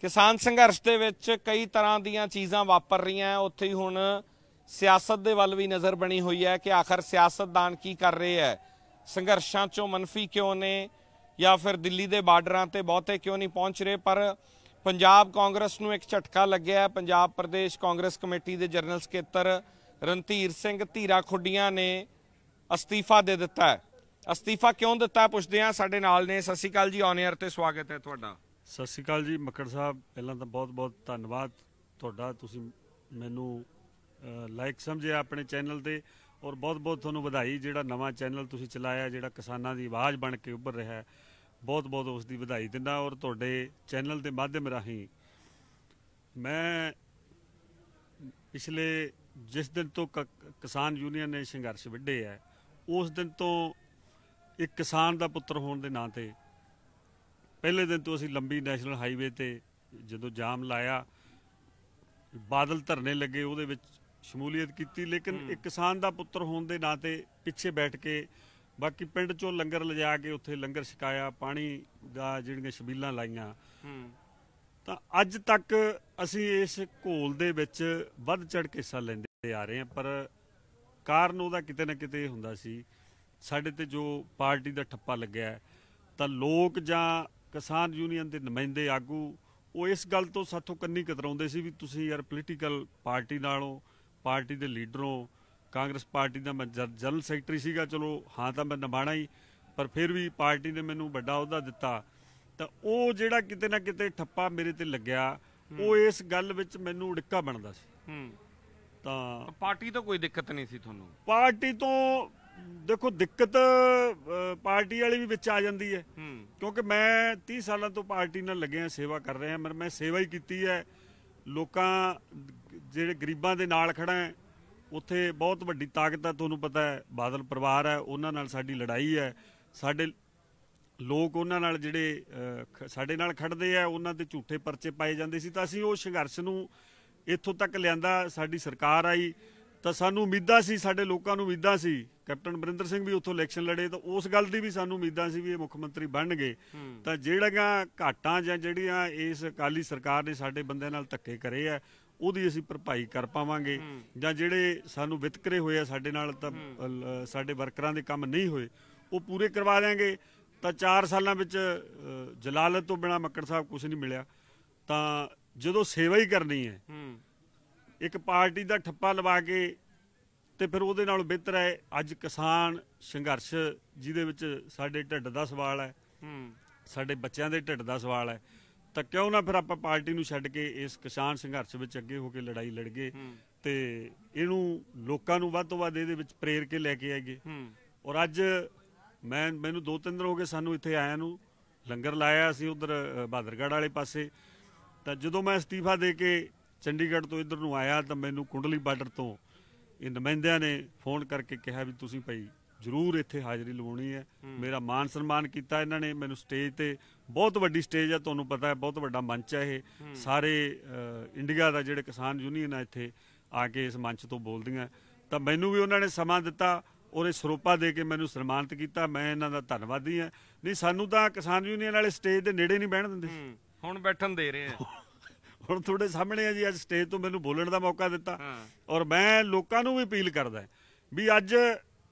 ਕਿਸਾਨ ਸੰਘਰਸ਼ ਦੇ ਵਿੱਚ ਕਈ ਤਰ੍ਹਾਂ ਦੀਆਂ ਚੀਜ਼ਾਂ ਵਾਪਰ ਰਹੀਆਂ ਉੱਥੇ ਹੀ ਹੁਣ ਸਿਆਸਤ ਦੇ ਵੱਲ ਵੀ ਨਜ਼ਰ ਬਣੀ ਹੋਈ ਹੈ ਕਿ ਆਖਰ ਸਿਆਸਤਦਾਨ ਕੀ ਕਰ ਰਹੇ ਹੈ ਸੰਘਰਸ਼ਾਂ ਚੋਂ ਮੰਨਫੀ ਕਿਉਂ ਨੇ ਜਾਂ ਫਿਰ ਦਿੱਲੀ ਦੇ ਬਾਰਡਰਾਂ ਤੇ ਬਹੁਤੇ ਕਿਉਂ ਨਹੀਂ ਪਹੁੰਚ ਰਹੇ ਪਰ ਪੰਜਾਬ ਕਾਂਗਰਸ ਨੂੰ ਇੱਕ ਝਟਕਾ ਲੱਗਿਆ ਪੰਜਾਬ ਪ੍ਰਦੇਸ਼ ਕਾਂਗਰਸ ਕਮੇਟੀ ਦੇ ਜਨਰਲ ਸਕੱਤਰ ਰਣਧੀਰ ਸਿੰਘ ਧੀਰਾ ਖੁੱਡੀਆਂ ਨੇ ਅਸਤੀਫਾ ਦੇ ਦਿੱਤਾ ਹੈ ਅਸਤੀਫਾ ਕਿਉਂ ਦਿੱਤਾ ਪੁੱਛਦੇ ਆ ਸਾਡੇ ਨਾਲ ਨੇ ਸਤਿ ਸ਼੍ਰੀ ਅਕਾਲ ਜੀ ਔਨ 에ਅਰ ਤੇ ਸਵਾਗਤ ਹੈ ਤੁਹਾਡਾ ਸਤਿ ਸ਼੍ਰੀ ਅਕਾਲ ਜੀ ਮੱਕੜ ਸਾਹਿਬ ਪਹਿਲਾਂ ਤਾਂ ਬਹੁਤ-ਬਹੁਤ ਧੰਨਵਾਦ ਤੁਹਾਡਾ ਤੁਸੀਂ ਮੈਨੂੰ ਲਾਇਕ ਸਮਝਿਆ ਆਪਣੇ ਚੈਨਲ ਤੇ ਔਰ ਬਹੁਤ-ਬਹੁਤ ਤੁਹਾਨੂੰ ਵਧਾਈ ਜਿਹੜਾ ਨਵਾਂ ਚੈਨਲ ਤੁਸੀਂ ਚਲਾਇਆ ਜਿਹੜਾ ਕਿਸਾਨਾਂ ਦੀ ਆਵਾਜ਼ ਬਣ ਕੇ ਉੱਭਰ ਰਿਹਾ ਹੈ ਬਹੁਤ-ਬਹੁਤ ਉਸ ਦੀ ਵਧਾਈ ਦਿੰਦਾ ਔਰ ਤੁਹਾਡੇ ਚੈਨਲ ਦੇ ਮਾਧਿਅਮ ਰਾਹੀਂ ਮੈਂ ਪਿਛਲੇ ਜਿਸ ਦਿਨ ਤੋਂ ਕਿਸਾਨ ਯੂਨੀਅਨ ਨੇ ਸੰਘਰਸ਼ ਵਿੱਢੇ ਆ ਉਸ ਦਿਨ ਤੋਂ ਇੱਕ ਕਿਸਾਨ ਦਾ ਪੁੱਤਰ ਹੋਣ ਦੇ ਨਾਂ ਤੇ ਪਹਿਲੇ ਦਿਨ ਤੋਂ ਅਸੀਂ ਲੰਬੀ ਨੈਸ਼ਨਲ ਹਾਈਵੇ ਤੇ ਜਦੋਂ ਜਾਮ ਲਾਇਆ ਬਾਦਲ ਧਰਨੇ ਲੱਗੇ ਉਹਦੇ ਵਿੱਚ ਸ਼ਮੂਲੀਅਤ ਕੀਤੀ ਲੇਕਿਨ ਇੱਕ ਕਿਸਾਨ ਦਾ ਪੁੱਤਰ ਹੋਣ ਦੇ ਨਾਂ ਤੇ ਪਿੱਛੇ ਬੈਠ ਕੇ ਬਾਕੀ ਪਿੰਡ ਚੋਂ ਲੰਗਰ ਲਿਜਾ ਕੇ ਉੱਥੇ ਲੰਗਰ ਛਕਾਇਆ ਪਾਣੀ ਦਾ ਜਿਹੜੀਆਂ ਛਬੀਲਾਂ ਲਾਈਆਂ ਤਾਂ ਅੱਜ ਤੱਕ ਅਸੀਂ ਇਸ ਘੋਲ ਦੇ ਵਿੱਚ ਵੱਧ ਚੜ ਕੇ ਹਿੱਸਾ ਲੈਂਦੇ ਆ ਰਹੇ ਹਾਂ ਪਰ ਕਾਰਨ ਉਹਦਾ ਕਿਤੇ ਨਾ ਕਿਤੇ ਹੁੰਦਾ ਸੀ ਸਾਡੇ ਤੇ ਜੋ ਪਾਰਟੀ ਦਾ ਠੱਪਾ ਲੱਗਿਆ ਤਾਂ ਲੋਕ ਜਾਂ ਕਿਸਾਨ ਯੂਨੀਅਨ ਦੇ ਨੁਮਾਇੰਦੇ ਆਗੂ ਉਹ ਇਸ ਗੱਲ ਤੋਂ ਸਾਥੋਂ ਕੰਨੀ ਕਤਰਾਉਂਦੇ ਸੀ ਵੀ ਤੁਸੀਂ ਯਾਰ ਪੋਲੀਟੀਕਲ ਪਾਰਟੀ ਨਾਲੋਂ ਪਾਰਟੀ ਦੇ ਲੀਡਰੋਂ ਕਾਂਗਰਸ ਪਾਰਟੀ ਦਾ ਮੈਂ ਜਨਰਲ ਸੈਕਟਰੀ ਸੀਗਾ ਚਲੋ ਹਾਂ ਤਾਂ ਮੈਂ ਨਿਭਾਣਾ ਹੀ ਪਰ ਫਿਰ ਵੀ ਪਾਰਟੀ ਨੇ ਮੈਨੂੰ ਵੱਡਾ ਅਹੁਦਾ ਦਿੱਤਾ ਤਾਂ ਉਹ ਜਿਹੜਾ ਕਿਤੇ ਨਾ ਕਿਤੇ ਠੱਪਾ ਮੇਰੇ ਤੇ ਲੱਗਿਆ ਉਹ ਇਸ ਗੱਲ ਵਿੱਚ ਮੈਨੂੰ ੜਿੱਕਾ ਬਣਦਾ ਸੀ ਤਾਂ ਪਾਰਟੀ ਤੋਂ ਕੋਈ ਦਿੱਕਤ ਨਹੀਂ ਸੀ ਤੁਹਾਨੂੰ ਪਾਰਟੀ ਤੋਂ ਦੇਖੋ ਦਿੱਕਤ ਪਾਰਟੀ ਵਾਲੀ ਵੀ ਵਿੱਚ ਆ ਜਾਂਦੀ ਹੈ ਕਿਉਂਕਿ ਮੈਂ 30 ਸਾਲਾਂ ਤੋਂ ਪਾਰਟੀ ਨਾਲ ਲੱਗਿਆ ਸੇਵਾ ਕਰ ਰਿਹਾ ਮੈਂ ਮੈਂ ਸੇਵਾ ਹੀ ਕੀਤੀ ਹੈ ਲੋਕਾਂ ਜਿਹੜੇ ਗਰੀਬਾਂ ਦੇ ਨਾਲ ਖੜਾ ਹੈ ਉੱਥੇ ਬਹੁਤ ਵੱਡੀ ਤਾਕਤ ਹੈ ਤੁਹਾਨੂੰ ਪਤਾ ਹੈ ਬਾਦਲ ਪਰਿਵਾਰ ਹੈ ਉਹਨਾਂ ਨਾਲ ਸਾਡੀ ਲੜਾਈ ਹੈ ਸਾਡੇ ਲੋਕ ਉਹਨਾਂ ਨਾਲ ਜਿਹੜੇ ਸਾਡੇ ਨਾਲ ਖੜਦੇ ਆ ਉਹਨਾਂ ਦੇ ਝੂਠੇ ਪਰਚੇ ਪਾਏ ਜਾਂਦੇ ਸੀ ਤਾਂ ਅਸੀਂ ਉਹ ਸੰਘਰਸ਼ ਨੂੰ ਇੱਥੋਂ ਤੱਕ ਲਿਆਂਦਾ ਸਾਡੀ ਸਰਕਾਰ ਆਈ ਤਾਂ ਸਾਨੂੰ ਉਮੀਦਾਂ ਸੀ ਸਾਡੇ ਲੋਕਾਂ ਨੂੰ ਉਮੀਦਾਂ ਸੀ ਕੈਪਟਨ ਬਰਿੰਦਰ ਸਿੰਘ ਵੀ ਉੱਥੋਂ ਇਲੈਕਸ਼ਨ ਲੜੇ ਤਾਂ ਉਸ ਗੱਲ ਦੀ ਵੀ ਸਾਨੂੰ ਉਮੀਦਾਂ ਸੀ ਵੀ ਇਹ ਮੁੱਖ ਮੰਤਰੀ ਬਣਨਗੇ ਤਾਂ ਜਿਹੜੀਆਂ ਘਾਟਾਂ ਜਾਂ ਜਿਹੜੀਆਂ ਇਸ ਅਕਾਲੀ ਸਰਕਾਰ ਨੇ ਸਾਡੇ ਬੰਦਿਆਂ ਨਾਲ ਧੱਕੇ ਕਰੇ ਆ ਉਹਦੀ ਅਸੀਂ ਭਰਪਾਈ ਕਰ ਪਾਵਾਂਗੇ ਜਾਂ ਜਿਹੜੇ ਸਾਨੂੰ ਵਿਤਕਰੇ ਹੋਏ ਆ ਸਾਡੇ ਨਾਲ ਤਾਂ ਸਾਡੇ ਵਰਕਰਾਂ ਦੇ ਕੰਮ ਨਹੀਂ ਹੋਏ ਉਹ ਪੂਰੇ ਕਰਵਾ ਦੇਾਂਗੇ ਤਾਂ 4 ਸਾਲਾਂ ਵਿੱਚ ਜਲਾਲਤ ਤੋਂ ਬਿਨਾ ਮੱਕੜ ਸਾਹਿਬ ਕੁਝ ਨਹੀਂ ਮਿਲਿਆ ਤਾਂ ਜਦੋਂ ਸੇਵਾ ਹੀ ਕਰਨੀ ਹੈ ਇੱਕ ਪਾਰਟੀ ਦਾ ਠੱਪਾ ਲਵਾ ਕੇ ਤੇ ਫਿਰ ਉਹਦੇ ਨਾਲ ਬਿਹਤਰ ਹੈ ਅੱਜ ਕਿਸਾਨ ਸੰਘਰਸ਼ ਜਿਹਦੇ ਵਿੱਚ ਸਾਡੇ ਢਿੱਡ ਦਾ ਸਵਾਲ ਹੈ ਸਾਡੇ ਬੱਚਿਆਂ ਦੇ ਢਿੱਡ ਦਾ ਸਵਾਲ ਹੈ ਤਾਂ ਕਿਉਂ ਨਾ ਫਿਰ ਆਪਾਂ ਪਾਰਟੀ ਨੂੰ ਛੱਡ ਕੇ ਇਸ ਕਿਸਾਨ ਸੰਘਰਸ਼ ਵਿੱਚ ਅੱਗੇ ਹੋ ਕੇ ਲੜਾਈ ਲੜਗੇ ਤੇ ਇਹਨੂੰ ਲੋਕਾਂ ਨੂੰ ਵੱਧ ਤੋਂ ਵੱਧ ਇਹਦੇ ਵਿੱਚ ਪ੍ਰੇਰ ਕੇ ਲੈ ਕੇ ਹੂੰ ਔਰ ਅੱਜ ਮੈਂ ਮੈਨੂੰ ਦੋ ਤਿੰਨ ਦਿਨ ਹੋ ਗਏ ਸਾਨੂੰ ਇੱਥੇ ਆਇਆ ਨੂੰ ਲੰਗਰ ਲਾਇਆ ਸੀ ਉਧਰ ਬਾਦਰਗੜ ਵਾਲੇ ਪਾਸੇ ਤਾਂ ਜਦੋਂ ਮੈਂ ਅਸਤੀਫਾ ਦੇ ਕੇ ਚੰਡੀਗੜ੍ਹ ਤੋਂ ਇੱਧਰ ਨੂੰ ਆਇਆ ਤਾਂ ਮੈਨੂੰ ਕੁੰਡਲੀ ਬਾਰਡਰ ਤੋਂ ਇਹ ਨਮੈਂਦਿਆਂ ਨੇ ਫੋਨ ਕਰਕੇ ਕਿਹਾ ਵੀ ਤੁਸੀਂ ਭਾਈ ਜ਼ਰੂਰ ਇੱਥੇ ਹਾਜ਼ਰੀ ਲਵਾਉਣੀ ਹੈ ਮੇਰਾ ਮਾਨ ਸਨਮਾਨ ਕੀਤਾ ਇਹਨਾਂ ਨੇ ਮੈਨੂੰ ਸਟੇਜ ਤੇ ਬਹੁਤ ਵੱਡੀ ਸਟੇਜ ਹੈ ਤੁਹਾਨੂੰ ਪਤਾ ਹੈ ਬਹੁਤ ਵੱਡਾ ਮੰਚ ਹੈ ਇਹ ਸਾਰੇ ਇੰਡੀਆ ਦਾ ਜਿਹੜੇ ਕਿਸਾਨ ਯੂਨੀਅਨ ਆ ਇੱਥੇ ਆ ਕੇ ਇਸ ਮੰਚ ਤੋਂ ਬੋਲਦੀਆਂ ਤਾਂ ਮੈਨੂੰ ਵੀ ਉਹਨਾਂ ਨੇ ਸਮਾਂ ਦਿੱਤਾ ਉਹਨੇ ਸਰੋਪਾ ਦੇ ਕੇ ਮੈਨੂੰ ਸਨਮਾਨਿਤ ਕੀਤਾ ਮੈਂ ਇਹਨਾਂ ਦਾ ਧੰਨਵਾਦੀ ਹਾਂ ਨਹੀਂ ਸਾਨੂੰ ਤਾਂ ਕਿਸਾਨ ਯੂਨੀਅਨ ਵਾਲੇ ਸਟੇਜ ਦੇ ਨੇੜੇ ਨਹੀਂ ਬਹਿਣ ਦਿੰਦੇ ਹੁਣ ਬੈਠਣ ਦੇ ਰਹੇ ਆ ਹੁਣ ਤੁਹਾਡੇ ਸਾਹਮਣੇ ਆ ਜੀ ਅੱਜ ਸਟੇਜ ਤੋਂ ਮੈਨੂੰ ਬੋਲਣ ਦਾ ਮੌਕਾ ਦਿੱਤਾ ਔਰ ਮੈਂ ਲੋਕਾਂ ਨੂੰ ਵੀ ਅਪੀਲ ਕਰਦਾ ਵੀ ਅੱਜ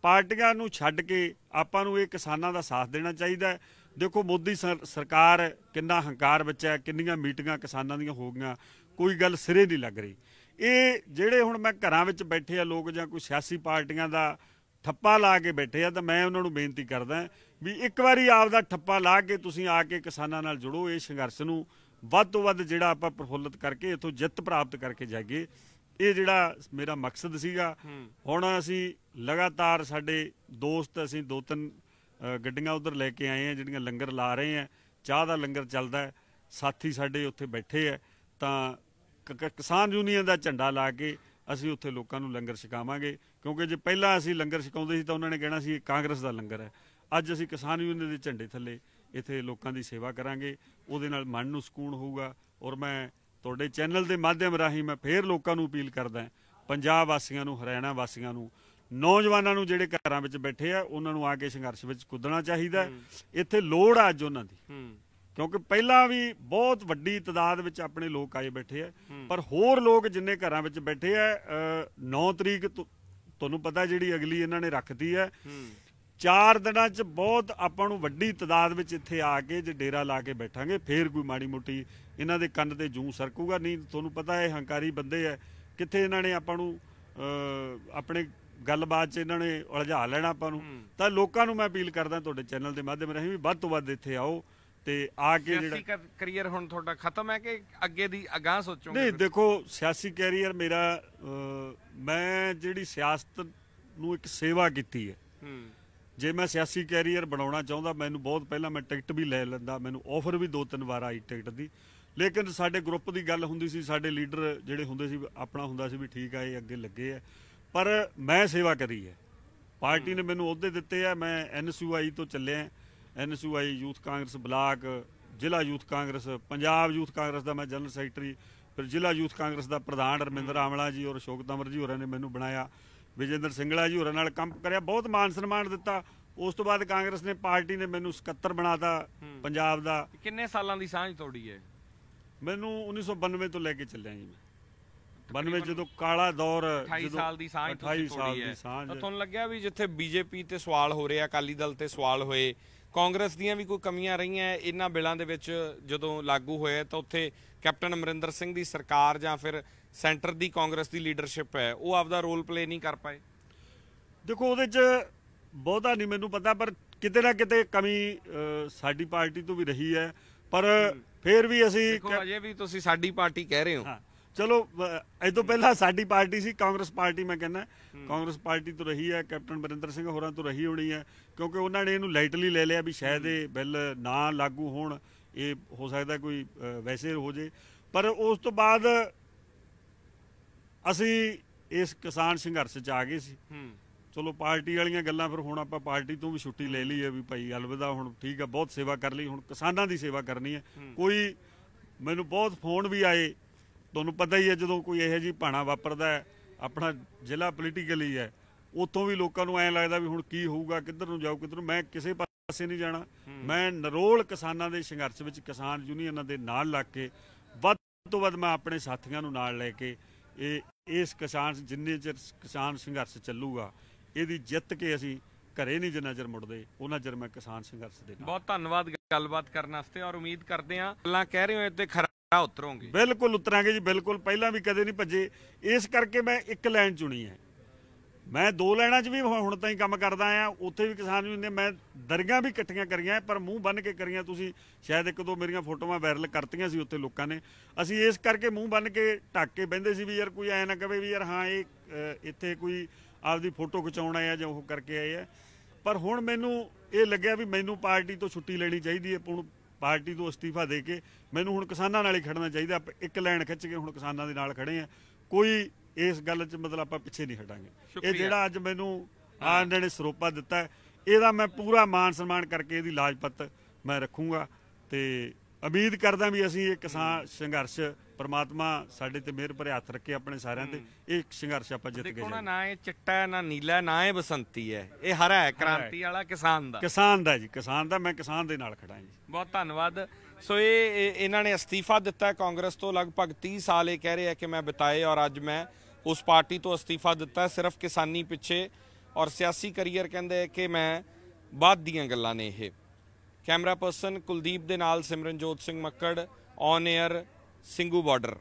ਪਾਰਟੀਆਂ ਨੂੰ ਛੱਡ ਕੇ ਆਪਾਂ ਨੂੰ ਇਹ ਕਿਸਾਨਾਂ ਦਾ ਸਾਥ ਦੇਣਾ ਚਾਹੀਦਾ ਹੈ ਦੇਖੋ ਮੋਦੀ ਸਰਕਾਰ ਕਿੰਨਾ ਹੰਕਾਰ ਵਿੱਚ ਹੈ ਕਿੰਨੀਆਂ ਮੀਟਿੰਗਾਂ ਕਿਸਾਨਾਂ ਦੀਆਂ ਹੋ ਗਈਆਂ ਕੋਈ ਗੱਲ ਸਿਰੇ ਨਹੀਂ ਲੱਗ ਰਹੀ ਇਹ ਜਿਹੜੇ ਹੁਣ ਮੈਂ ਘਰਾਂ ਵਿੱਚ ਬੈਠੇ ਆ ਲੋਕ ਜਾਂ ਕੋਈ ਸਿਆਸੀ ਪਾਰਟੀਆਂ ਦਾ ਠੱਪਾ ਲਾ ਕੇ ਬੈਠੇ ਆ ਤਾਂ ਮੈਂ ਉਹਨਾਂ ਨੂੰ ਬੇਨਤੀ ਕਰਦਾ ਵੀ ਇੱਕ ਵਾਰੀ ਆਪ ਦਾ ਠੱਪਾ ਲਾ ਕੇ ਤੁਸੀਂ ਆ ਕੇ ਕਿਸਾਨਾਂ ਨਾਲ ਜੁੜੋ ਇਹ ਸੰਘਰਸ਼ ਨੂੰ ਵੱਧ ਤੋਂ ਵੱਧ ਜਿਹੜਾ ਆਪਾਂ ਪ੍ਰਫੁੱਲਤ ਕਰਕੇ ਇਥੋਂ ਜਿੱਤ ਪ੍ਰਾਪਤ ਕਰਕੇ ਜਾਈਏ ਇਹ ਜਿਹੜਾ ਮੇਰਾ ਮਕਸਦ ਸੀਗਾ ਹੁਣ ਅਸੀਂ ਲਗਾਤਾਰ ਸਾਡੇ ਦੋਸਤ ਅਸੀਂ ਦੋ ਤਿੰਨ ਗੱਡੀਆਂ ਉਧਰ ਲੈ ਕੇ ਆਏ ਆ ਜਿਹੜੀਆਂ ਲੰਗਰ ਲਾ ਰਹੇ ਆ ਚਾਹ ਦਾ ਲੰਗਰ ਚੱਲਦਾ ਹੈ ਸਾਥੀ ਸਾਡੇ ਉੱਥੇ ਬੈਠੇ ਆ ਤਾਂ ਕਿਸਾਨ ਯੂਨੀਅਨ ਦਾ ਝੰਡਾ ਲਾ ਕੇ ਅਸੀਂ ਉੱਥੇ ਲੋਕਾਂ ਨੂੰ ਲੰਗਰ ਛਕਾਵਾਂਗੇ ਕਿਉਂਕਿ ਜੇ ਪਹਿਲਾਂ ਅਸੀਂ ਲੰਗਰ ਛਕਾਉਂਦੇ ਸੀ ਤਾਂ ਉਹਨਾਂ ਨੇ ਕਹਿਣਾ ਸੀ ਇਹ ਕਾਂਗਰਸ ਦਾ ਲੰਗਰ ਹੈ ਅੱਜ ਅਸੀਂ ਕਿਸਾਨ ਯੂਨੀਅਨ ਦੇ ਝੰਡੇ ਥੱਲੇ ਇੱਥੇ ਲੋਕਾਂ ਦੀ ਸੇਵਾ ਕਰਾਂਗੇ ਉਹਦੇ ਨਾਲ ਮਨ ਨੂੰ ਸਕੂਨ ਹੋਊਗਾ ਔਰ ਮੈਂ ਤੁਹਾਡੇ ਚੈਨਲ ਦੇ ਮਾਧਿਅਮ ਰਾਹੀਂ ਮੈਂ ਫੇਰ ਲੋਕਾਂ ਨੂੰ ਅਪੀਲ ਕਰਦਾ ਪੰਜਾਬ ਵਾਸੀਆਂ ਨੂੰ ਹਰਿਆਣਾ ਵਾਸੀਆਂ ਨੂੰ ਨੌਜਵਾਨਾਂ ਨੂੰ ਜਿਹੜੇ ਘਰਾਂ ਵਿੱਚ ਬੈਠੇ ਆ ਉਹਨਾਂ ਨੂੰ ਆ ਕੇ ਸੰਘਰਸ਼ ਵਿੱਚ ਕੁੱਦਣਾ ਚਾਹੀਦਾ ਇੱਥੇ ਲੋੜ ਆ ਅੱਜ ਉਹਨਾਂ ਦੀ ਕਿਉਂਕਿ ਪਹਿਲਾਂ ਵੀ ਬਹੁਤ ਵੱਡੀ ਤਦਾਦ ਵਿੱਚ ਆਪਣੇ ਲੋਕ ਆਏ ਬੈਠੇ ਆ ਪਰ ਹੋਰ ਲੋਕ ਜਿੰਨੇ ਘਰਾਂ ਵਿੱਚ ਬੈਠੇ ਆ 9 ਤਰੀਕ ਤੁਹਾਨੂੰ ਪਤਾ ਜਿਹੜੀ ਅਗਲੀ ਇਹਨਾਂ ਨੇ ਰੱਖਦੀ ਹੈ ਚਾਰ ਦਿਨਾਂ 'ਚ ਬਹੁਤ ਆਪਾਂ ਨੂੰ ਵੱਡੀ ਤਦਾਦ ਵਿੱਚ ਇੱਥੇ ਆ ਕੇ ਜੇ ਡੇਰਾ ਲਾ ਕੇ ਬੈਠਾਂਗੇ ਫੇਰ ਕੋਈ ਮਾੜੀ ਮੋਟੀ ਇਹਨਾਂ ਦੇ ਕੰਨ ਤੇ ਜੂੰ ਸਰਕੂਗਾ ਨਹੀਂ ਤੁਹਾਨੂੰ ਪਤਾ ਇਹ ਹੰਕਾਰੀ ਬੰਦੇ ਐ ਕਿੱਥੇ ਇਹਨਾਂ ਨੇ ਆਪਾਂ ਨੂੰ ਆਪਣੇ ਗੱਲਬਾਤ 'ਚ ਇਹਨਾਂ ਨੇ ਉਲਝਾ ਲੈਣਾ ਆਪਾਂ ਨੂੰ ਤਾਂ ਲੋਕਾਂ ਨੂੰ ਮੈਂ ਅਪੀਲ ਕਰਦਾ ਤੁਹਾਡੇ ਚੈਨਲ ਦੇ ਮਾਧਿਅਮ ਰਾਹੀਂ ਵੀ ਵੱਧ ਤੋਂ ਵੱਧ ਇੱਥੇ ਆਓ ਤੇ ਆ ਕੇ ਜਿਹੜਾ ਕੈਰੀਅਰ ਹੁਣ ਤੁਹਾਡਾ ਖਤਮ ਹੈ ਕਿ ਅੱਗੇ ਦੀ ਅਗਾਹ ਸੋਚੋਗੇ ਨਹੀਂ ਦੇਖੋ ਸਿਆਸੀ ਕੈਰੀਅਰ ਮੇਰਾ ਮੈਂ ਜਿਹੜੀ ਸਿਆਸਤ ਨੂੰ ਇੱਕ ਸੇਵਾ ਕੀਤੀ ਹੈ ਹੂੰ ਜੇ ਮੈਂ ਸਿਆਸੀ ਕੈਰੀਅਰ ਬਣਾਉਣਾ ਚਾਹੁੰਦਾ ਮੈਨੂੰ ਬਹੁਤ ਪਹਿਲਾਂ ਮੈਂ ਟਿਕਟ ਵੀ ਲੈ ਲੈਂਦਾ ਮੈਨੂੰ ਆਫਰ ਵੀ ਦੋ ਤਿੰਨ ਵਾਰ ਆਈ ਟਿਕਟ ਦੀ ਲੇਕਿਨ ਸਾਡੇ ਗਰੁੱਪ ਦੀ ਗੱਲ ਹੁੰਦੀ ਸੀ ਸਾਡੇ ਲੀਡਰ ਜਿਹੜੇ ਹੁੰਦੇ ਸੀ ਆਪਣਾ ਹੁੰਦਾ ਸੀ ਵੀ ਠੀਕ ਆ ਇਹ ਅੱਗੇ ਲੱਗੇ ਆ ਪਰ ਮੈਂ ਸੇਵਾ ਕਰੀ ਹੈ ਪਾਰਟੀ ਨੇ ਮੈਨੂੰ ਅਹੁਦੇ ਦਿੱਤੇ ਆ ਮੈਂ ਐਨਐਸਯੂਆਈ ਤੋਂ ਚੱਲਿਆ ਐਨਐਸਯੂਆਈ ਯੂਥ ਕਾਂਗਰਸ ਬਲਾਕ ਜ਼ਿਲ੍ਹਾ youth Congress Punjab youth Congress ਦਾ ਮੈਂ ਜਨਰਲ ਸੈਕਟਰੀ ਫਿਰ ਜ਼ਿਲ੍ਹਾ ਯੂਥ ਕਾਂਗਰਸ ਦਾ ਪ੍ਰਧਾਨ ਰਮਿੰਦਰ ਆਮਲਾ ਜੀ ਔਰ ਅਸ਼ੋਕ ਤਮਰ ਜੀ ਹੋਰਾਂ ਨੇ ਮੈਨੂੰ ਬਣਾਇਆ ਵਿਜੇਂਦਰ ਸਿੰਗਲਾ ਜੀ ਹੋਰਾਂ ਨਾਲ ਕੰਮ ਕਰਿਆ ਬਹੁਤ ਮਾਨ ਸਨਮਾਨ ਦਿੱਤਾ ਉਸ ਤੋਂ ਬਾਅਦ ਕਾਂਗਰਸ ਨੇ ਪਾਰਟੀ ਨੇ ਮੈਨੂੰ ਸਕੱਤਰ ਬਣਾਤਾ ਪੰਜਾਬ ਦਾ ਕਿੰਨੇ ਸਾਲਾਂ ਦੀ ਸਾਂਝ ਤੋੜੀ ਹੈ ਮੈਨੂੰ 1992 ਤੋਂ ਲੈ ਕੇ ਚੱਲਿਆ ਜੀ ਮੈਂ 92 ਜਦੋਂ ਕਾਲਾ ਦੌਰ ਜਦੋਂ 28 ਸਾਲ ਦੀ ਸਾਂਝ ਤੋੜੀ ਹੈ ਤਾਂ ਤੁਹਾਨੂੰ ਲੱਗਿਆ ਵੀ ਜਿੱਥੇ ਬੀਜੇਪੀ ਤੇ ਸਵਾਲ ਹੋ ਰਹੇ ਆ ਅਕਾਲੀ ਦਲ ਤੇ ਸਵਾਲ ਹੋਏ ਕਾਂਗਰਸ ਦੀਆਂ ਵੀ ਕੋਈ ਕਮੀਆਂ ਰਹੀਆਂ ਇਹਨਾਂ ਬਿਲਾਂ ਦੇ ਵਿੱਚ ਜਦੋਂ ਲਾਗੂ ਹੋਇਆ ਤਾਂ ਉੱਥੇ ਕੈਪਟਨ ਅਮਰਿੰਦਰ ਸਿੰਘ ਦੀ ਸਰਕਾਰ ਜਾਂ ਫਿਰ ਸੈਂਟਰ ਦੀ ਕਾਂਗਰਸ ਦੀ ਲੀਡਰਸ਼ਿਪ ਹੈ ਉਹ ਆਪਦਾ ਰੋਲ ਪਲੇ ਨਹੀਂ ਕਰ ਪਾਏ ਦੇਖੋ ਉਹਦੇ 'ਚ ਬਹੁਤਾ ਨਹੀਂ ਮੈਨੂੰ ਪਤਾ ਪਰ ਕਿਤੇ ਨਾ ਕਿਤੇ ਕਮੀ ਸਾਡੀ ਪਾਰਟੀ ਤੋਂ ਵੀ ਰਹੀ ਹੈ ਪਰ ਫੇਰ ਵੀ ਅਸੀਂ ਦੇਖੋ ਅਜੇ ਵੀ ਤੁਸੀਂ ਸਾਡੀ ਪਾਰਟੀ ਕਹਿ ਰਹੇ ਹੋ ਚਲੋ ਇਹ ਤੋਂ ਪਹਿਲਾਂ ਸਾਡੀ ਪਾਰਟੀ ਸੀ ਕਾਂਗਰਸ ਪਾਰਟੀ ਮੈਂ ਕਹਿੰਦਾ ਕਾਂਗਰਸ ਪਾਰਟੀ ਤੋਂ ਰਹੀ ਹੈ ਕੈਪਟਨ ਬਰਿੰਦਰ ਸਿੰਘ ਹੋਰਾਂ ਤੋਂ ਰਹੀ ਹੋਣੀ ਹੈ ਕਿਉਂਕਿ ਉਹਨਾਂ ਨੇ ਇਹਨੂੰ ਲਾਈਟਲੀ ਲੈ ਲਿਆ ਵੀ ਸ਼ਾਇਦ ਇਹ ਬਿੱਲ ਨਾ ਲਾਗੂ ਹੋਣ ਇਹ ਹੋ ਸਕਦਾ ਕੋਈ ਵੈਸੇ ਹੋ ਜੇ ਪਰ ਉਸ ਤੋਂ ਬਾਅਦ ਅਸੀਂ ਇਸ ਕਿਸਾਨ ਸੰਘਰਸ਼ 'ਚ ਆ ਗਏ ਸੀ ਚਲੋ ਪਾਰਟੀ ਵਾਲੀਆਂ ਗੱਲਾਂ ਫਿਰ ਹੁਣ ਆਪਾਂ ਪਾਰਟੀ ਤੋਂ ਵੀ ਛੁੱਟੀ ਲੈ ਲਈ ਹੈ ਵੀ ਭਾਈ ਅਲਵਿਦਾ ਹੁਣ ਠੀਕ ਹੈ ਬਹੁਤ ਸੇਵਾ ਕਰ ਲਈ ਹੁਣ ਕਿਸਾਨਾਂ ਦੀ ਸੇਵਾ ਕਰਨੀ ਹੈ ਕੋਈ ਮੈਨੂੰ ਬਹੁਤ ਫੋਨ ਵੀ ਆਏ ਤੁਹਾਨੂੰ ਪਤਾ ਹੀ ਹੈ ਜਦੋਂ ਕੋਈ ਇਹੋ ਜੀ ਪਾਣਾ ਵਾਪਰਦਾ ਹੈ ਆਪਣਾ ਜ਼ਿਲ੍ਹਾ ਪੋਲੀਟੀਕਲੀ ਹੈ ਉਤੋਂ ਵੀ ਲੋਕਾਂ ਨੂੰ ਐ ਲੱਗਦਾ ਵੀ ਹੁਣ ਕੀ ਹੋਊਗਾ ਕਿੱਧਰ ਨੂੰ ਜਾਊ ਕਿੱਧਰ ਨੂੰ ਮੈਂ ਕਿਸੇ ਪਾਸੇ ਨਹੀਂ ਜਾਣਾ ਮੈਂ ਨਰੋਲ ਕਿਸਾਨਾਂ ਦੇ ਸੰਘਰਸ਼ ਵਿੱਚ ਕਿਸਾਨ ਯੂਨੀਅਨਾਂ ਦੇ ਨਾਲ ਲੱਗ ਕੇ ਵੱਧ ਤੋਂ ਵੱਧ ਮੈਂ ਆਪਣੇ ਸਾਥੀਆਂ ਨੂੰ ਨਾਲ ਲੈ ਕੇ ਇਹ ਇਸ ਕਿਸਾਨ ਜਿੰਨੇ ਚਿਰ ਕਿਸਾਨ ਸੰਘਰਸ਼ ਚੱਲੂਗਾ ਇਹਦੀ ਜਿੱਤ ਕੇ ਅਸੀਂ ਘਰੇ ਨਹੀਂ ਜਿੰਨਾ ਚਿਰ ਮੁੜਦੇ ਉਹਨਾਂ ਚਿਰ ਮੈਂ ਕਿਸਾਨ ਸੰਘਰਸ਼ ਦੇ ਨਾਲ ਬਹੁਤ ਧੰਨਵਾਦ ਗੱਲਬਾਤ ਕਰਨ ਵਾਸਤੇ ਔਰ ਉਮੀਦ ਕਰਦੇ ਹਾਂ ਗੱਲਾਂ ਕਹਿ ਰਹੇ ਹੋ ਇੱਥੇ ਖਰਾ ਉਤਰੋਗੇ ਬਿਲਕੁਲ ਉਤਰਾਂਗੇ ਜੀ ਬਿਲਕੁਲ ਪਹਿਲਾਂ ਵੀ ਕਦੇ ਨਹੀਂ ਭੱਜੇ ਇਸ ਕਰਕੇ ਮੈਂ ਇੱਕ ਲਾਈਨ ਚੁਣੀ ਹੈ ਮੈਂ ਦੋ ਲੈਣਾ 'ਚ ਵੀ ਹੁਣ ਤਾਂ ਹੀ ਕੰਮ ਕਰਦਾ ਆ ਉੱਥੇ ਵੀ ਕਿਸਾਨ ਹੁੰਦੇ ਮੈਂ ਦਰਗਾਂ ਵੀ ਇਕੱਠੀਆਂ ਕਰੀਆਂ ਪਰ ਮੂੰਹ ਬੰਨ ਕੇ ਕਰੀਆਂ ਤੁਸੀਂ ਸ਼ਾਇਦ ਇੱਕ ਦੋ ਮੇਰੀਆਂ ਫੋਟੋਆਂ ਵਾਇਰਲ ਕਰਤੀਆਂ ਸੀ ਉੱਥੇ ਲੋਕਾਂ ਨੇ ਅਸੀਂ ਇਸ ਕਰਕੇ ਮੂੰਹ ਬੰਨ ਕੇ ਢੱਕ ਕੇ ਬੈੰਦੇ ਸੀ ਵੀ ਯਾਰ ਕੋਈ ਐ ਨਾ ਕਵੇ ਵੀ ਯਾਰ ਹਾਂ ਇਹ ਇੱਥੇ ਕੋਈ ਆਪਦੀ ਫੋਟੋ ਖਿਚਾਉਣ ਆਇਆ ਜਾਂ ਉਹ ਕਰਕੇ ਆਇਆ ਪਰ ਹੁਣ ਮੈਨੂੰ ਇਹ ਲੱਗਿਆ ਵੀ ਮੈਨੂੰ ਪਾਰਟੀ ਤੋਂ ਛੁੱਟੀ ਲੈਣੀ ਚਾਹੀਦੀ ਹੈ ਹੁਣ ਪਾਰਟੀ ਤੋਂ ਅਸਤੀਫਾ ਦੇ ਕੇ ਮੈਨੂੰ ਹੁਣ ਕਿਸਾਨਾਂ ਨਾਲ ਹੀ ਖੜਨਾ ਚਾਹੀਦਾ ਇੱਕ ਲਾਈਨ ਖਿੱਚ ਕੇ ਹੁਣ ਕਿਸਾਨਾਂ ਦੇ ਨਾਲ ਖੜੇ ਆ ਕੋਈ ਇਸ ਗੱਲ 'ਚ ਮਤਲਬ ਆਪਾਂ ਪਿੱਛੇ ਨਹੀਂ ਹਟਾਂਗੇ ਇਹ ਜਿਹੜਾ ਅੱਜ ਮੈਨੂੰ ਆ ਨੇ ਸਰੋਪਾ ਦਿੱਤਾ ਇਹਦਾ ਮੈਂ ਪੂਰਾ ਮਾਨ ਸਨਮਾਨ ਕਰਕੇ ਇਹਦੀ ਲਾਜਪਤ ਮੈਂ ਰੱਖੂੰਗਾ ਤੇ ਉਮੀਦ ਕਰਦਾ ਵੀ ਅਸੀਂ ਇਹ ਕਿਸਾਨ ਸੰਘਰਸ਼ ਪਰਮਾਤਮਾ ਸਾਡੇ ਤੇ ਮਿਹਰ ਭਰੇ ਹੱਥ ਰੱਖੇ ਆਪਣੇ ਸਾਰਿਆਂ ਤੇ ਇਹ ਸੰਘਰਸ਼ ਆਪਾਂ ਜਿੱਤ ਗਏ ਦੇਖੋ ਨਾ ਇਹ ਚਿੱਟਾ ਨਾ ਨੀਲਾ ਨਾ ਇਹ ਬਸੰਤੀ ਹੈ ਇਹ ਹਰਾ ਹੈ ਕ੍ਰਾਂਤੀ ਵਾਲਾ ਕਿਸਾਨ ਦਾ ਕਿਸਾਨ ਦਾ ਜੀ ਕਿਸਾਨ ਦਾ ਮੈਂ ਕਿਸਾਨ ਦੇ ਨਾਲ ਖੜਾ ਜੀ ਬਹੁਤ ਧੰਨਵਾਦ ਸੋ ਇਹ ਇਹਨਾਂ ਨੇ ਅਸਤੀਫਾ ਦਿੱਤਾ ਕਾਂਗਰਸ ਤੋਂ ਲਗਭਗ 30 ਸਾਲ ਇਹ ਕਹਿ ਰਹੇ ਆ ਕਿ ਮੈਂ ਬਿਤਾਏ ਔਰ ਅੱਜ ਮੈਂ ਉਸ ਪਾਰਟੀ ਤੋਂ ਅਸਤੀਫਾ ਦਿੱਤਾ ਸਿਰਫ ਕਿਸਾਨੀ ਪਿੱਛੇ ਔਰ ਸਿਆਸੀ ਕੈਰੀਅਰ ਕਹਿੰਦੇ ਕਿ ਮੈਂ ਬਾਅਦ ਦੀਆਂ ਗੱਲਾਂ ਨੇ ਇਹ ਕੈਮਰਾ ਪਰਸਨ ਕੁਲਦੀਪ ਦੇ ਨਾਲ Simranjot Singh Makkar on air Singhu border